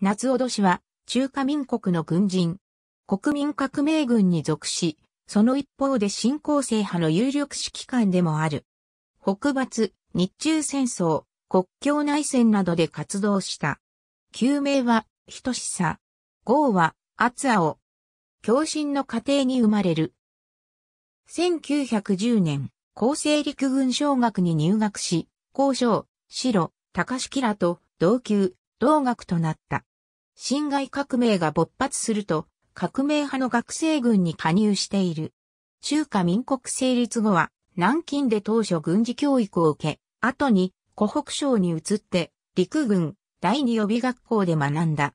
夏尾しは、中華民国の軍人。国民革命軍に属し、その一方で新興制派の有力指揮官でもある。北伐、日中戦争、国境内戦などで活動した。旧名は、ひとしさ。号は、厚青。共振の家庭に生まれる。1910年、厚生陸軍小学に入学し、高渉、白、高式らと同級、同学となった。辛亥革命が勃発すると、革命派の学生軍に加入している。中華民国成立後は、南京で当初軍事教育を受け、後に湖北省に移って、陸軍第二予備学校で学んだ。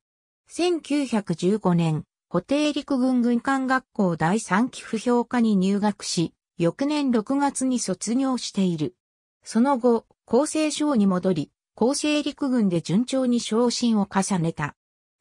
1915年、固定陸軍軍艦学校第3期不評科に入学し、翌年6月に卒業している。その後、厚生省に戻り、厚生陸軍で順調に昇進を重ねた。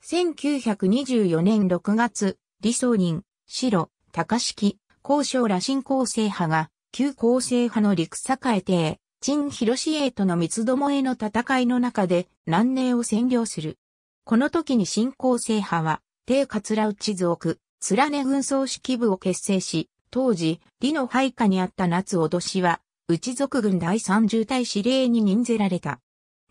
1924年6月、李宗仁、白、高敷、高昌羅新構成派が、旧構成派の陸栄帝、陳広志へとの三つどもえの戦いの中で、南寧を占領する。この時に新構成派は、帝桂内図奥、連根軍総指揮部を結成し、当時、李の配下にあった夏脅しは、内族軍第三重隊司令に任ぜられた。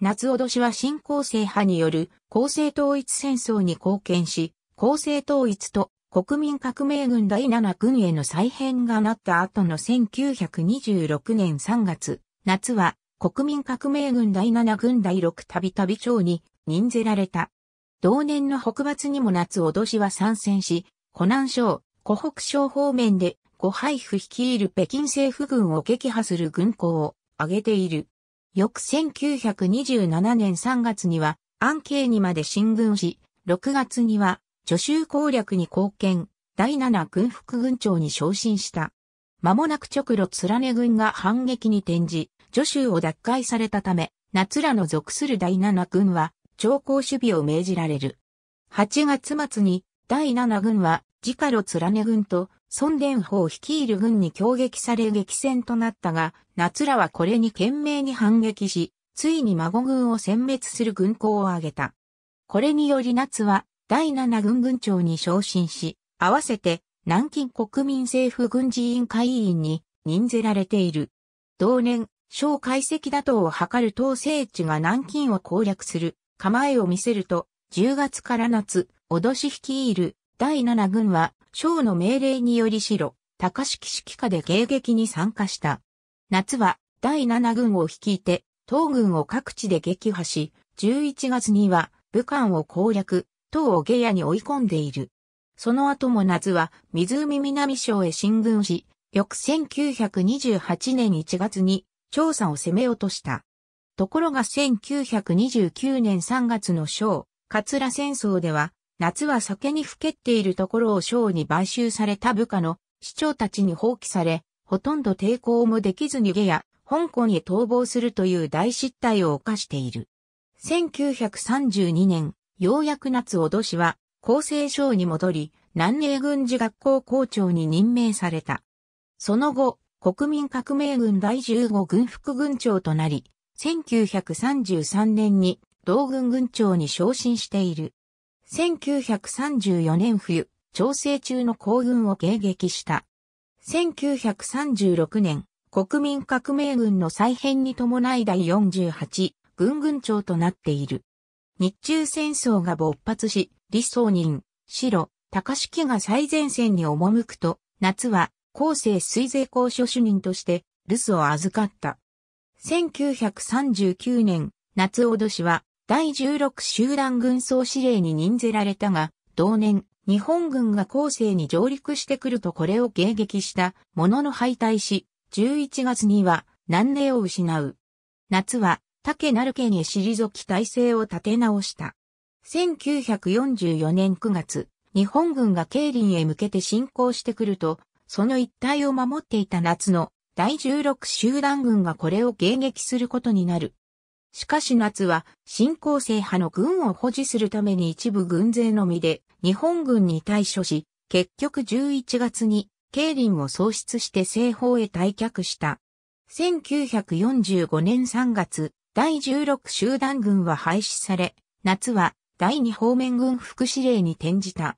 夏脅しは新構成派による公正統一戦争に貢献し、公正統一と国民革命軍第7軍への再編がなった後の1926年3月、夏は国民革命軍第7軍第6たびたび長に任ぜられた。同年の北伐にも夏脅しは参戦し、湖南省、湖北省方面で、呉配布率いる北京政府軍を撃破する軍港を挙げている。翌1927年3月には、安慶にまで進軍し、6月には、助州攻略に貢献、第七軍副軍長に昇進した。間もなく直路連根軍が反撃に転じ、助州を奪回されたため、夏らの属する第七軍は、長考守備を命じられる。8月末に、第七軍は、自家路連根軍と孫伝法率いる軍に攻撃され激戦となったが、夏らはこれに懸命に反撃し、ついに孫軍を殲滅する軍功を挙げた。これにより夏は第七軍軍長に昇進し、合わせて南京国民政府軍事委員会委員に任ぜられている。同年、小解析打倒を図る統制地が南京を攻略する構えを見せると、10月から夏、脅し率いる第七軍は将の命令により白、高式指揮下で迎撃に参加した。夏は第七軍を率いて、東軍を各地で撃破し、11月には武漢を攻略、東を下野に追い込んでいる。その後も夏は湖南省へ進軍し、翌1928年1月に調査を攻め落とした。ところが1929年3月の章、桂戦争では夏は酒にふけっているところを将に買収された部下の市長たちに放棄され、ほとんど抵抗もできず逃げや、香港へ逃亡するという大失態を犯している。1932年、ようやく夏脅しは、厚生省に戻り、南英軍事学校校長に任命された。その後、国民革命軍第15軍副軍長となり、1933年に同軍軍長に昇進している。1934年冬、調整中の皇軍を迎撃した。1936年、国民革命軍の再編に伴い第48軍軍長となっている。日中戦争が勃発し、李宗仁、白、高敷が最前線に赴くと、夏は後世水税公所主任として留守を預かった。1939年、夏どしは第16集団軍総司令に任せられたが、同年、日本軍が後世に上陸してくるとこれを迎撃したものの敗退し、11月には南寧を失う。夏は竹る家に退き体制を立て直した。1944年9月、日本軍が慶林へ向けて進攻してくると、その一帯を守っていた夏の第16集団軍がこれを迎撃することになる。しかし夏は、新興制派の軍を保持するために一部軍勢のみで、日本軍に対処し、結局11月に、慶林を喪失して西方へ退却した。1945年3月、第16集団軍は廃止され、夏は第2方面軍副司令に転じた。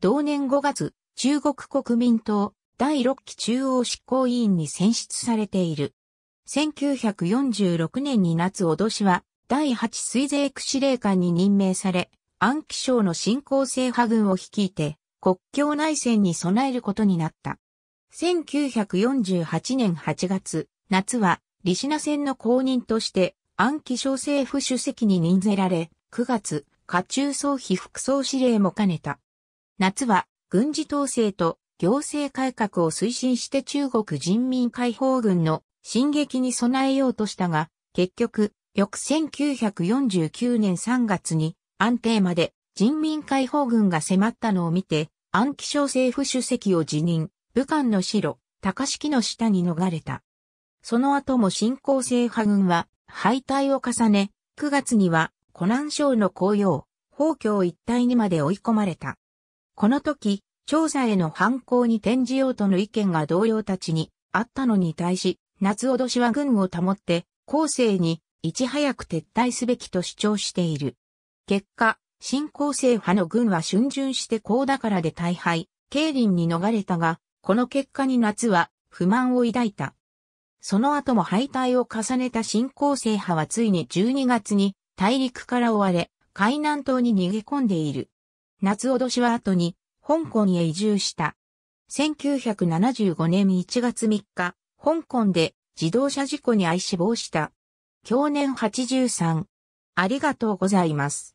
同年5月、中国国民党第6期中央執行委員に選出されている。1946年に夏脅しは、第8水税区司令官に任命され、暗記省の新興制派軍を率いて、国境内戦に備えることになった。1948年8月、夏は、シ品戦の公認として、暗記省政府主席に任ぜられ、9月、家中総費副総司令も兼ねた。夏は、軍事統制と行政改革を推進して中国人民解放軍の進撃に備えようとしたが、結局、翌1949年3月に安定まで人民解放軍が迫ったのを見て、安徽省政府主席を辞任、武漢の城、高敷の下に逃れた。その後も新興政派軍は敗退を重ね、9月には湖南省の紅葉、宝京一帯にまで追い込まれた。この時、調査への反抗に転じようとの意見が同僚たちにあったのに対し、夏脅しは軍を保って、後世にいち早く撤退すべきと主張している。結果、新興政派の軍は春巡して高だからで大敗、慶林に逃れたが、この結果に夏は不満を抱いた。その後も敗退を重ねた新興政派はついに12月に大陸から追われ、海南島に逃げ込んでいる。夏脅しは後に香港へ移住した。1975年1月3日、香港で自動車事故に遭い死亡した。去年83。ありがとうございます。